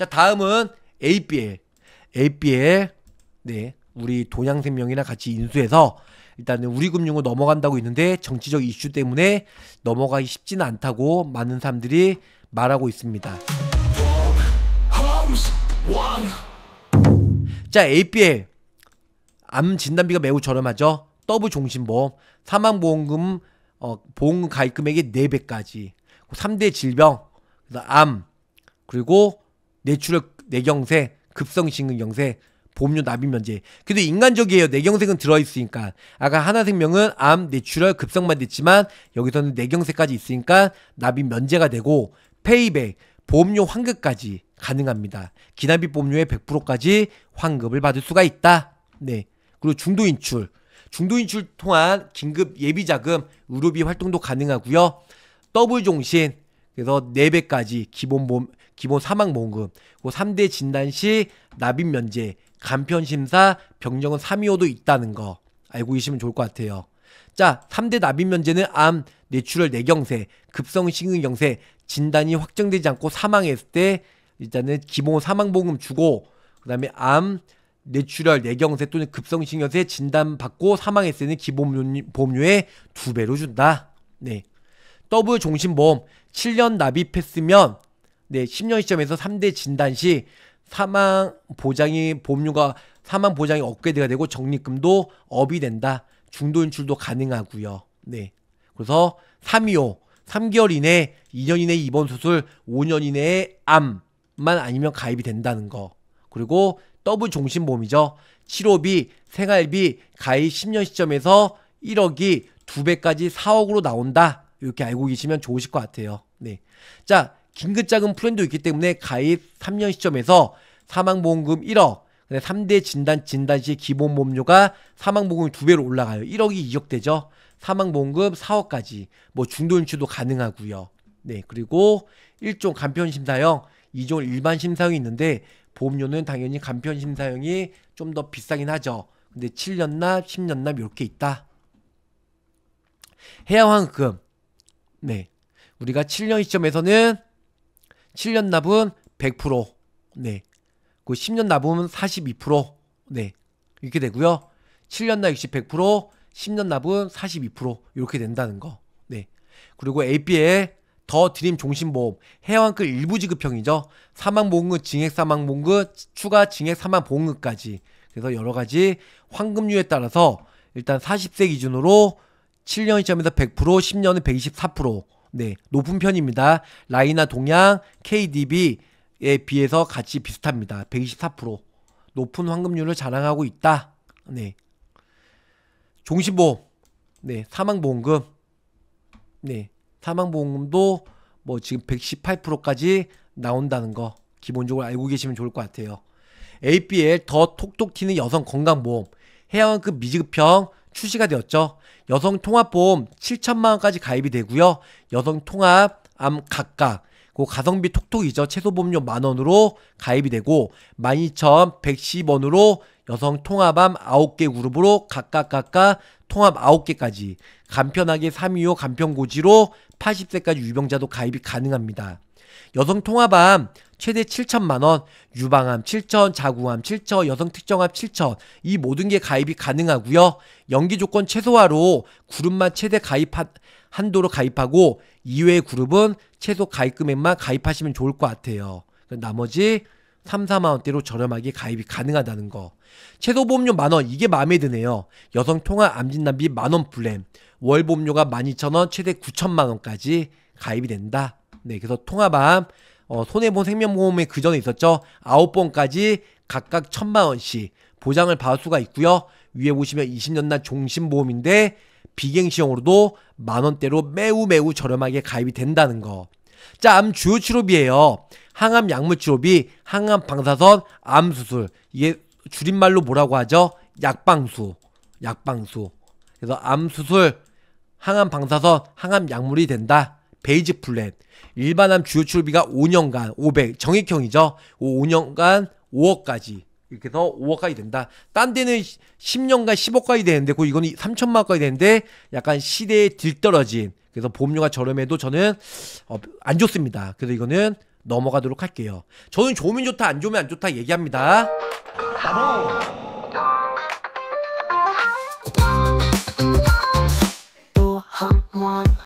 자, 다음은 a p l ABL. 네. 우리 동양생명이랑 같이 인수해서 일단은 우리금융으 넘어간다고 있는데 정치적 이슈 때문에 넘어가기 쉽지는 않다고 많은 사람들이 말하고 있습니다. 자, ABL. 암 진단비가 매우 저렴하죠. 더블 종신보험, 사망보험금, 어, 보험 가입 금액의 4배까지, 3대 질병, 암, 그리고 뇌출혈 뇌경색 급성심근경색 보험료 납입 면제. 그래도 인간적이에요. 내경색은 들어있으니까. 아까 하나생명은 암, 뇌출혈, 급성만 됐지만 여기서는 내경색까지 있으니까 납입 면제가 되고 페이백, 보험료 환급까지 가능합니다. 기납입 보험료의 100%까지 환급을 받을 수가 있다. 네. 그리고 중도 인출. 중도 인출 통한 긴급 예비 자금, 의료비 활동도 가능하고요. 더블 종신. 그래서 4배까지 기본 보험 기본 사망 보험금, 그 3대 진단 시 납입 면제, 간편 심사, 병정은 325도 있다는 거 알고 계시면 좋을 것 같아요. 자, 3대 납입 면제는 암, 뇌출혈 내경세 급성 심근경세 진단이 확정되지 않고 사망했을 때 일단은 기본 사망보험금 주고 그다음에 암, 뇌출혈 내경세 또는 급성 심근경세 진단 받고 사망했을 때는 기본 보험료의 두 배로 준다. 네. 더블 종신보험 7년 납입했으면 네, 10년 시점에서 3대 진단 시 사망 보장이 보험료가 사망 보장이 업그레이드가 되고 적립금도 업이 된다. 중도 인출도 가능하고요. 네. 그래서 325 3개월 이내, 2년 이내 입원 수술, 5년 이내에 암만 아니면 가입이 된다는 거. 그리고 더블 종신보험이죠. 치료비, 생활비, 가입 10년 시점에서 1억이 2배까지 4억으로 나온다. 이렇게 알고 계시면 좋으실 것 같아요. 네. 자, 긴급자금 플랜도 있기 때문에 가입 3년 시점에서 사망보험금 1억, 3대 진단 진단 시 기본 보험료가 사망보험금이 두 배로 올라가요. 1억이 2억 되죠. 사망보험금 4억까지 뭐 중도 인출도 가능하고요. 네, 그리고 1종 간편 심사형, 2종 일반 심사형이 있는데 보험료는 당연히 간편 심사형이 좀 더 비싸긴 하죠. 근데 7년납, 10년납 이렇게 있다. 해양 환급. 금 네. 우리가 7년 시점에서는 7년 납은 100%. 네. 그 10년 납은 42%. 네. 이렇게 되고요. 7년 납 60, 1 0년 납은 42% 이렇게 된다는 거. 네. 그리고 AP에 더 드림 종신보험 해왕급 일부 지급형이죠. 사망보험금, 증액사망보험금, 추가 증액사망보험금까지. 그래서 여러 가지 환급률에 따라서 일단 40세 기준으로 7년 시점에서 100%, 10년은 124%. 네, 높은 편입니다. 라이나 동양, KDB에 비해서 같이 비슷합니다. 124% 높은 환급률을 자랑하고 있다. 네. 종신보험, 네, 사망보험금, 네, 사망보험금도 뭐 지금 118%까지 나온다는 거 기본적으로 알고 계시면 좋을 것 같아요. a p l 더 톡톡 튀는 여성 건강보험, 해양급 미지급형 출시가 되었죠. 여성 통합보험 7천만 원까지 가입이 되고요. 여성 통합 암 각각 그 가성비 톡톡이죠. 최소 보험료 만 원으로 가입이 되고 12,110원으로 여성 통합암 9개 그룹으로 각각 각각 통합 9개까지 간편하게 325 간편고지로 80세까지 유병자도 가입이 가능합니다. 여성 통합암 최대 7천만 원, 유방암 7천, 자궁암 7천, 여성 특정암 7천 이 모든 게 가입이 가능하고요. 연기 조건 최소화로 그룹만 최대 가입 한도로 가입하고 이외의 그룹은 최소 가입 금액만 가입하시면 좋을 것 같아요. 그 나머지 3, 4만 원대로 저렴하게 가입이 가능하다는 거. 최소 보험료 만 원, 이게 마음에 드네요. 여성 통화 암진단비 만원 플랜. 월 보험료가 12,000원, 최대 9천만 원까지 가입이 된다. 네, 그래서 통합암 어, 손해본 생명보험에 그 전에 있었죠. 아홉 번까지 각각 천만 원씩 보장을 받을 수가 있고요. 위에 보시면 20년날 종신보험인데 비갱시형으로도 만 원대로 매우 매우 저렴하게 가입이 된다는 거. 자, 암 주요 치료비예요. 항암 약물 치료비, 항암 방사선, 암 수술. 이게 줄임말로 뭐라고 하죠? 약방수. 약방수. 그래서 암 수술, 항암 방사선, 항암 약물이 된다. 베이지 플랜. 일반암 주요 출비가 5년간 500 정액형이죠. 5년간 5억까지 이렇게 해서 5억까지 된다. 딴 데는 10년간 10억까지 되는데 고이건 3천만까지 되는데 약간 시대에 들떨어진 그래서 보험료가 저렴해도 저는 어, 안 좋습니다. 그래서 이거는 넘어가도록 할게요. 저는 좋으면 좋다, 안 좋으면 안 좋다 얘기합니다. 바로.